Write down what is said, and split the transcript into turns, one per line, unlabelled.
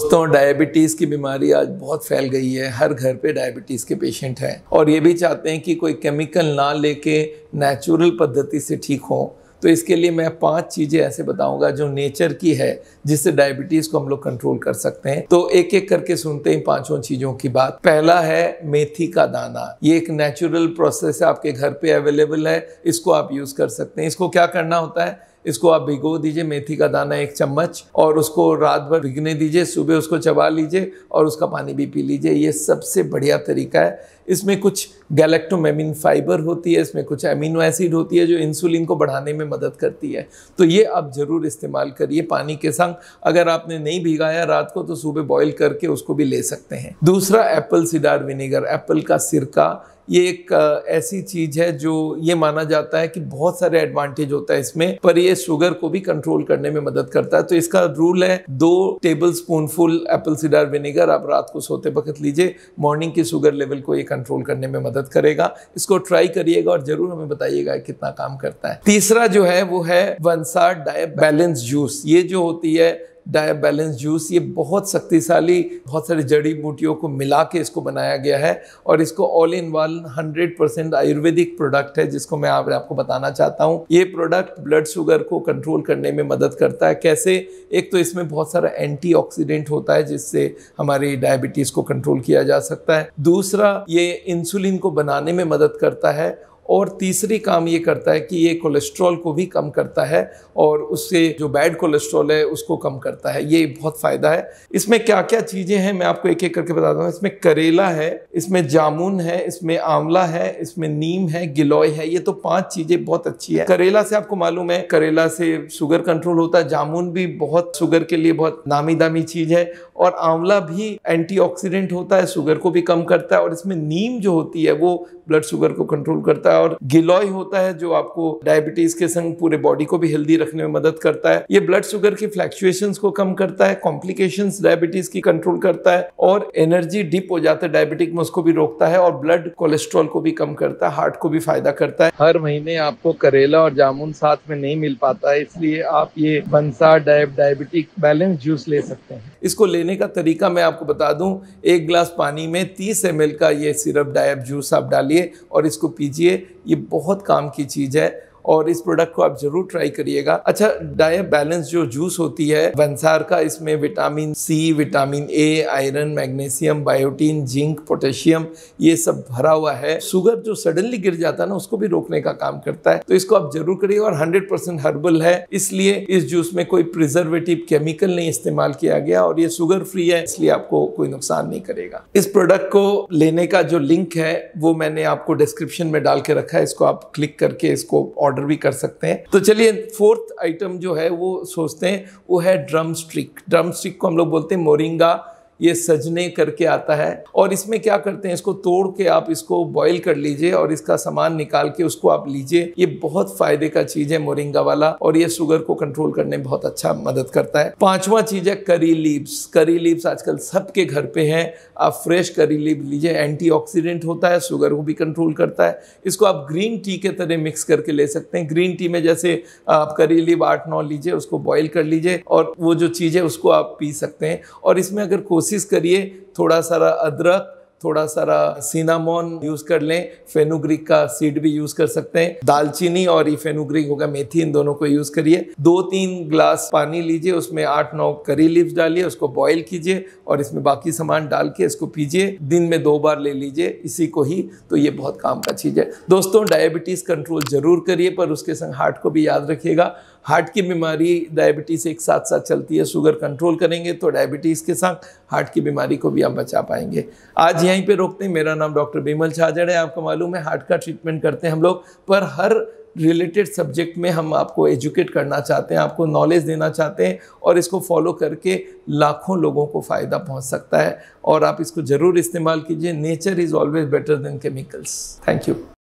दोस्तों डायबिटीज़ की बीमारी आज बहुत फैल गई है हर घर पे डायबिटीज़ के पेशेंट हैं और ये भी चाहते हैं कि कोई केमिकल ना लेके नेचुरल पद्धति से ठीक हो तो इसके लिए मैं पांच चीज़ें ऐसे बताऊंगा जो नेचर की है जिससे डायबिटीज़ को हम लोग कंट्रोल कर सकते हैं तो एक एक करके सुनते हैं पांचों चीज़ों की बात पहला है मेथी का दाना ये एक नेचुरल प्रोसेस आपके घर पे अवेलेबल है इसको आप यूज़ कर सकते हैं इसको क्या करना होता है इसको आप भिगो दीजिए मेथी का दाना एक चम्मच और उसको रात भर भिगने दीजिए सुबह उसको चबा लीजिए और उसका पानी भी पी लीजिए ये सबसे बढ़िया तरीका है इसमें कुछ गैलेक्टोमेमिन फाइबर होती है इसमें कुछ एमिनो एसिड होती है जो इंसुलिन को बढ़ाने में मदद करती है तो ये आप ज़रूर इस्तेमाल करिए पानी के संग अगर आपने नहीं भिगाया रात को तो सुबह बॉईल करके उसको भी ले सकते हैं दूसरा एप्पल सिडार विनेगर एप्पल का सिरका ये एक ऐसी चीज़ है जो ये माना जाता है कि बहुत सारे एडवांटेज होता है इसमें पर ये शुगर को भी कंट्रोल करने में मदद करता है तो इसका रूल है दो table spoonful apple cider vinegar आप रात को सोते वक्त लीजिए मॉर्निंग की शुगर लेवल को ये कंट्रोल करने में मदद करेगा इसको ट्राई करिएगा और जरूर हमें बताइएगा कितना काम करता है तीसरा जो है वो है वंसार डाइट बैलेंस जूस ये जो होती है डाया बैलेंस जूस ये बहुत शक्तिशाली बहुत सारी जड़ी बूटियों को मिला के इसको बनाया गया है और इसको all in one hundred percent Ayurvedic product है जिसको मैं आप, आपको बताना चाहता हूँ ये प्रोडक्ट ब्लड शुगर को कंट्रोल करने में मदद करता है कैसे एक तो इसमें बहुत सारा एंटी होता है जिससे हमारी डायबिटीज़ को कंट्रोल किया जा सकता है दूसरा ये इंसुलिन को बनाने में मदद करता है और तीसरी काम ये करता है कि ये कोलेस्ट्रॉल को भी कम करता है और उससे जो बैड कोलेस्ट्रॉल है उसको कम करता है ये बहुत फ़ायदा है इसमें क्या क्या चीज़ें हैं मैं आपको एक एक करके बता हूँ इसमें करेला है इसमें जामुन है इसमें आंवला है इसमें नीम है गिलोय है ये तो पाँच चीज़ें बहुत अच्छी है करेला से आपको मालूम है करेला से शुगर कंट्रोल होता है जामुन भी बहुत शुगर के लिए बहुत नामी दामी चीज़ है और आंवला भी एंटीऑक्सीडेंट होता है शुगर को भी कम करता है और इसमें नीम जो होती है वो ब्लड शुगर को कंट्रोल करता है और गिलोय होता है जो आपको डायबिटीज के संग पूरे बॉडी को भी हेल्दी रखने में मदद करता है ये ब्लड शुगर की फ्लैक्चुएशन को कम करता है कॉम्प्लिकेशन डायबिटीज की कंट्रोल करता है और एनर्जी डिप हो जाता है डायबिटिक में उसको भी रोकता है और ब्लड कोलेस्ट्रॉल को भी कम करता है हार्ट को भी फायदा करता है हर महीने आपको करेला और जामुन साथ में नहीं मिल पाता है इसलिए आप ये बंसा डायब डायबिटिक बैलेंस जूस ले सकते हैं इसको लेने का तरीका मैं आपको बता दूं एक ग्लास पानी में तीस एम का ये सिरप डायब जूस आप डालिए और इसको पीजिए ये बहुत काम की चीज़ है और इस प्रोडक्ट को आप जरूर ट्राई करिएगा अच्छा डाया बैलेंस जो जूस होती है वंसार का इसमें vitamin C vitamin A iron magnesium biotin zinc potassium ये सब भरा हुआ है शुगर जो सडनली गिर जाता है ना उसको भी रोकने का काम करता है तो इसको आप जरूर करिए और हंड्रेड परसेंट हर्बल है इसलिए इस जूस में कोई प्रिजर्वेटिव केमिकल नहीं इस्तेमाल किया गया और ये शुगर फ्री है इसलिए आपको कोई नुकसान नहीं करेगा इस प्रोडक्ट को लेने का जो लिंक है वो मैंने आपको डिस्क्रिप्शन में डाल के रखा है इसको आप क्लिक करके इसको ऑर्डर ऑर्डर भी कर सकते हैं तो चलिए फोर्थ आइटम जो है वो सोचते हैं वो है ड्रम स्टिक ड्रम स्टिक को हम लोग बोलते हैं मोरिंगा ये सजने करके आता है और इसमें क्या करते हैं इसको तोड़ के आप इसको बॉईल कर लीजिए और इसका सामान निकाल के उसको आप लीजिए ये बहुत फायदे का चीज है मोरिंगा वाला और ये शुगर को कंट्रोल करने में बहुत अच्छा मदद करता है पांचवा चीज है करी लीव्स करी लीव्स आजकल सबके घर पे है आप फ्रेश करी लीव लीजिए एंटीऑक्सीडेंट होता है शुगर को भी कंट्रोल करता है इसको आप ग्रीन टी के तरह मिक्स करके ले सकते हैं ग्रीन टी में जैसे आप करी लीव आठ नौ लीजिए उसको बॉयल कर लीजिए और वो जो चीज़ है उसको आप पी सकते हैं और इसमें अगर कोसी कोशिश करिए थोड़ा सारा अदरक थोड़ा सारा सीनामोन यूज़ कर लें फेनुग्रिक का सीड भी यूज़ कर सकते हैं दालचीनी और ये फेनुग्रिक होगा मेथी इन दोनों को यूज़ करिए दो तीन ग्लास पानी लीजिए उसमें आठ नौ करी लीव्स डालिए उसको बॉईल कीजिए और इसमें बाकी सामान डाल के इसको पीजिए दिन में दो बार ले लीजिए इसी को ही तो ये बहुत काम का चीज़ है दोस्तों डायबिटीज़ कंट्रोल ज़रूर करिए पर उसके संग हार्ट को भी याद रखिएगा हार्ट की बीमारी डायबिटीज़ एक साथ साथ चलती है शुगर कंट्रोल करेंगे तो डायबिटीज़ के साथ हार्ट की बीमारी को भी हम बचा पाएंगे आज यहीं पे रोकते हैं मेरा नाम डॉक्टर बिमल छाजड़ है आपको मालूम है हार्ट का ट्रीटमेंट करते हैं हम लोग पर हर रिलेटेड सब्जेक्ट में हम आपको एजुकेट करना चाहते हैं आपको नॉलेज देना चाहते हैं और इसको फॉलो करके लाखों लोगों को फ़ायदा पहुंच सकता है और आप इसको ज़रूर इस्तेमाल कीजिए nature is always better than chemicals thank you